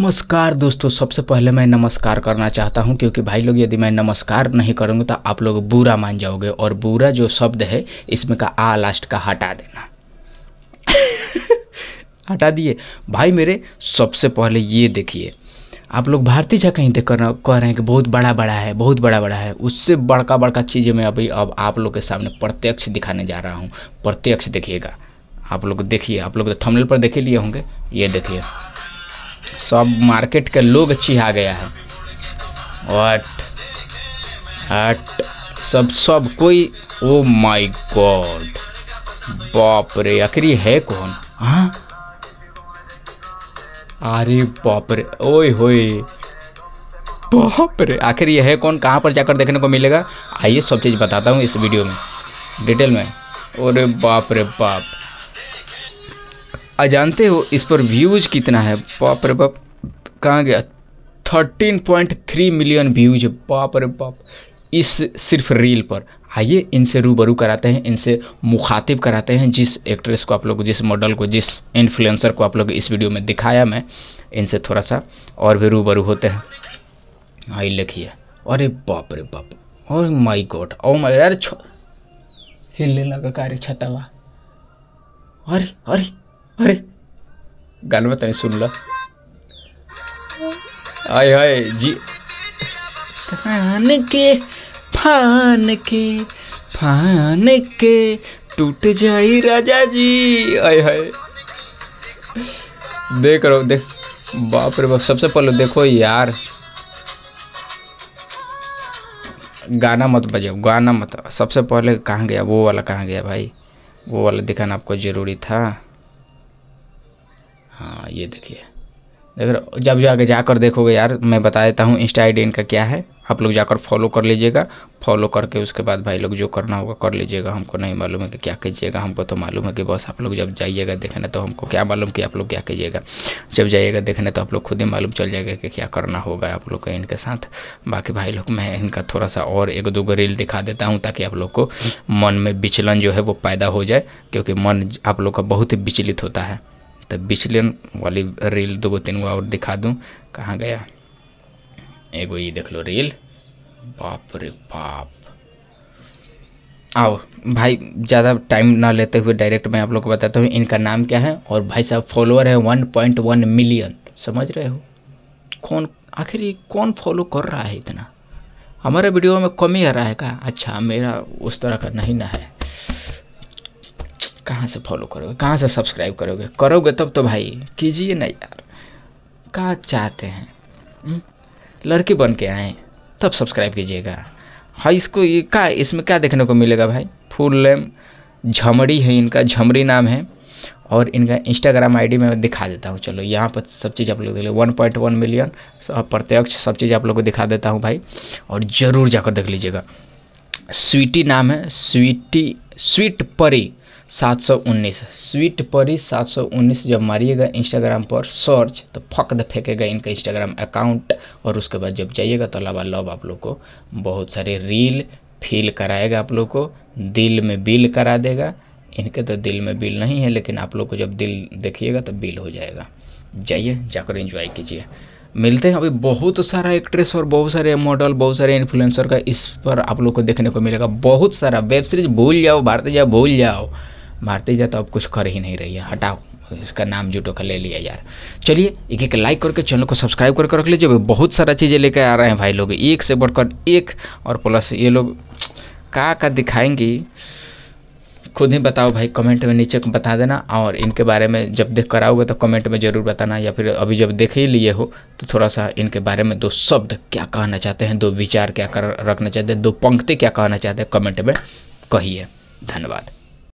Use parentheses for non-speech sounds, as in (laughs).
नमस्कार दोस्तों सबसे पहले मैं नमस्कार करना चाहता हूं क्योंकि भाई लोग यदि मैं नमस्कार नहीं करूंगा तो आप लोग बुरा मान जाओगे और बुरा जो शब्द है इसमें का आ लास्ट का हटा देना (laughs) हटा दिए भाई मेरे सबसे पहले ये देखिए आप लोग भारतीय झा कहीं देख कह रहे हैं कि बहुत बड़ा बड़ा है बहुत बड़ा बड़ा है उससे बड़का बड़का चीज़ें मैं अभी अब आप लोग के सामने प्रत्यक्ष दिखाने जा रहा हूँ प्रत्यक्ष देखिएगा आप लोग देखिए आप लोग थमनल तो पर देखे लिए होंगे ये देखिए सब मार्केट के लोग चिहा गया है वट हट सब सब कोई ओ माय गॉड बाप रे आखिरी है कौन हाँ अरे बाप रे ओए होए बाप रे आखिर यह है कौन कहाँ पर जाकर देखने को मिलेगा आइए सब चीज़ बताता हूँ इस वीडियो में डिटेल में अरे बाप रे बाप आ जानते हो इस पर व्यूज़ कितना है बाप रे बाप कहाँ गया thirteen point three million views बाप रे बाप इस सिर्फ रील पर आइए इनसे रूबरू कराते हैं इनसे मुखातिब कराते हैं जिस एक्ट्रेस को आप लोग जिस मॉडल को जिस इन्फ्लुएंसर को आप लोग इस वीडियो में दिखाया मैं इनसे थोड़ा सा और भी रूबरू होते हैं हाँ लिखिए अरे बाप रे बाप और माई गॉड ओ माई अरे हिलने लगा कार्य छतावा अरे अरे अरे गाल में तेने सुन ला हाय हाय जी फान के फान के फान के टूट जाए राजा जी आय हाय देख रहो देख बाप रे बाप सबसे पहले देखो यार गाना मत बजाओ गाना मत सबसे पहले कहाँ गया वो वाला कहाँ गया भाई वो वाला दिखाना आपको ज़रूरी था हाँ, ये देखिए अगर जब आगे जाकर देखोगे यार मैं बता देता हूँ इंस्टा आई इनका क्या है आप लोग जाकर फॉलो कर लीजिएगा फॉलो करके उसके बाद भाई लोग जो करना होगा कर लीजिएगा हमको नहीं मालूम है कि क्या कीजिएगा हमको तो मालूम है कि बस आप लोग जब जाइएगा देखने तो हमको क्या मालूम कि आप लोग क्या कीजिएगा जब जाइएगा देखने तो आप लोग खुद ही मालूम चल जाएगा कि क्या करना होगा आप लोग का इनके साथ बाकी भाई लोग मैं इनका थोड़ा सा और एक दो रील दिखा देता हूँ ताकि आप लोग को मन में विचलन जो है वो पैदा हो जाए क्योंकि मन आप लोग का बहुत ही विचलित होता है तो बिचलन वाली रील दो तीन गो और दिखा दूँ कहाँ गया एगो ये देख लो रील बाप रे बाप आओ भाई ज़्यादा टाइम ना लेते हुए डायरेक्ट मैं आप लोग को बताता हूँ इनका नाम क्या है और भाई साहब फॉलोअर है 1.1 मिलियन समझ रहे हो कौन आखिर ये कौन फॉलो कर रहा है इतना हमारे वीडियो में कमी आ रहा है क्या अच्छा मेरा उस तरह का नहीं ना है कहाँ से फॉलो करोगे कहाँ से सब्सक्राइब करोगे करोगे तब तो भाई कीजिए ना यार कहाँ चाहते हैं हम्म? लड़के बन के आए तब सब्सक्राइब कीजिएगा हाँ इसको ये का इसमें क्या देखने को मिलेगा भाई फुल नेम झमरी है इनका झमरी नाम है और इनका इंस्टाग्राम आईडी मैं दिखा देता हूँ चलो यहाँ पर सब चीज़ आप लोग देख लो वन पॉइंट वन मिलियन प्रत्यक्ष सब चीज़ आप लोगों को दिखा देता हूँ भाई और ज़रूर जाकर देख लीजिएगा स्वीटी नाम है स्वीटी स्वीट परी सात सौ उन्नीस स्वीट परी सात सौ उन्नीस जब मारिएगा इंस्टाग्राम पर सर्च तो फक द फेंकेगा इनका इंस्टाग्राम अकाउंट और उसके बाद जब जाइएगा तो लवा लव आप लोग को बहुत सारे रील फील कराएगा आप लोग को दिल में बिल करा देगा इनके तो दिल में बिल नहीं है लेकिन आप लोग को जब दिल देखिएगा तो बिल हो जाएगा जाइए जाकर इंजॉय कीजिए मिलते हैं अभी बहुत सारा एक्ट्रेस और बहुत सारे मॉडल बहुत सारे इन्फ्लुएंसर का इस पर आप लोग को देखने को मिलेगा बहुत सारा वेब सीरीज भूल जाओ भारत जाओ भूल जाओ मारते जाता अब कुछ कर ही नहीं रही है हटाओ इसका नाम जूटो का ले लिया यार चलिए एक एक लाइक करके चैनल को सब्सक्राइब करके रख लीजिए बहुत सारा चीज़ें लेकर आ रहे हैं भाई लोग एक से बढ़कर एक और प्लस ये लोग का का दिखाएंगी खुद ही बताओ भाई कमेंट में नीचे बता देना और इनके बारे में जब देख कर आओगे तो कमेंट में ज़रूर बताना या फिर अभी जब देख ही लिए हो तो थोड़ा सा इनके बारे में दो शब्द क्या कहना चाहते हैं दो विचार क्या कर रखना चाहते हैं दो पंक्ति क्या कहना चाहते हैं कमेंट में कहिए धन्यवाद